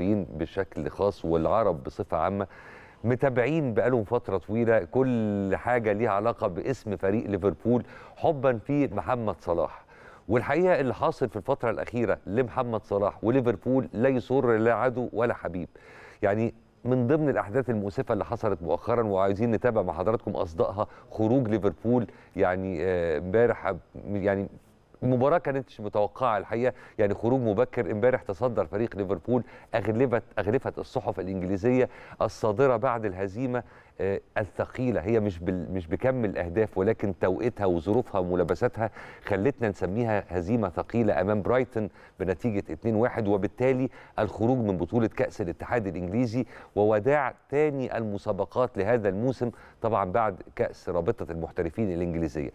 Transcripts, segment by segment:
المصريين بشكل خاص والعرب بصفه عامه متابعين بقالهم فتره طويله كل حاجه ليها علاقه باسم فريق ليفربول حبا في محمد صلاح والحقيقه اللي حاصل في الفتره الاخيره لمحمد صلاح وليفربول لا يسر لا عدو ولا حبيب يعني من ضمن الاحداث المؤسفه اللي حصلت مؤخرا وعايزين نتابع مع حضراتكم اصدقها خروج ليفربول يعني آه، امبارح يعني مباراه كانتش متوقعه الحقيقه يعني خروج مبكر امبارح تصدر فريق ليفربول اغلبت اغلفت الصحف الانجليزيه الصادره بعد الهزيمه آه، الثقيله هي مش مش بكم الاهداف ولكن توقيتها وظروفها وملابساتها خلتنا نسميها هزيمه ثقيله امام برايتن بنتيجه 2-1 وبالتالي الخروج من بطوله كاس الاتحاد الانجليزي ووداع ثاني المسابقات لهذا الموسم طبعا بعد كاس رابطه المحترفين الانجليزيه.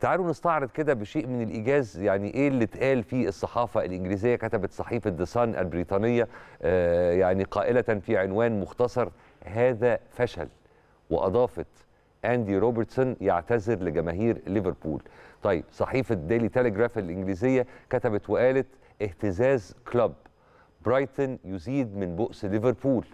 تعالوا نستعرض كده بشيء من الايجاز يعني ايه اللي اتقال في الصحافه الانجليزيه كتبت صحيفه ذا سان البريطانيه آه، يعني قائله في عنوان مختصر هذا فشل واضافت اندي روبرتسون يعتذر لجماهير ليفربول طيب صحيفه ديلي تيليجراف الانجليزيه كتبت وقالت اهتزاز كلوب برايتن يزيد من بؤس ليفربول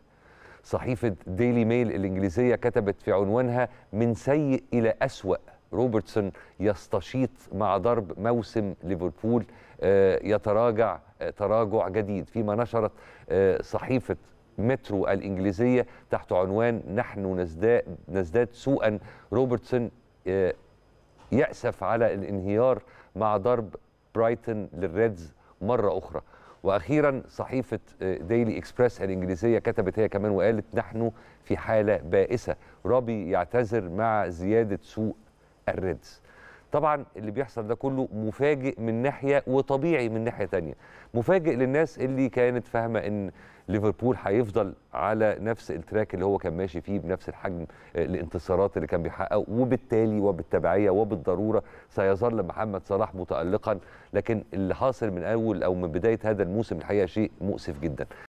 صحيفه ديلي ميل الانجليزيه كتبت في عنوانها من سيء الى اسوا روبرتسون يستشيط مع ضرب موسم ليفربول آه، يتراجع آه، تراجع جديد فيما نشرت آه، صحيفه مترو الإنجليزية تحت عنوان نحن نزداد, نزداد سوءا روبرتسون آه، يأسف على الانهيار مع ضرب برايتن للريدز مرة أخرى واخيرا صحيفه آه، ديلي اكسبرس الانجليزيه كتبت هي كمان وقالت نحن في حاله بائسه رابي يعتذر مع زياده سوء الريدز طبعا اللي بيحصل ده كله مفاجئ من ناحيه وطبيعي من ناحيه ثانيه مفاجئ للناس اللي كانت فاهمه ان ليفربول هيفضل على نفس التراك اللي هو كان ماشي فيه بنفس الحجم آه، الانتصارات اللي كان بيحققه وبالتالي وبالتبعيه وبالضروره سيظل محمد صلاح متالقا لكن اللي حاصل من اول او من بدايه هذا الموسم الحقيقه شيء مؤسف جدا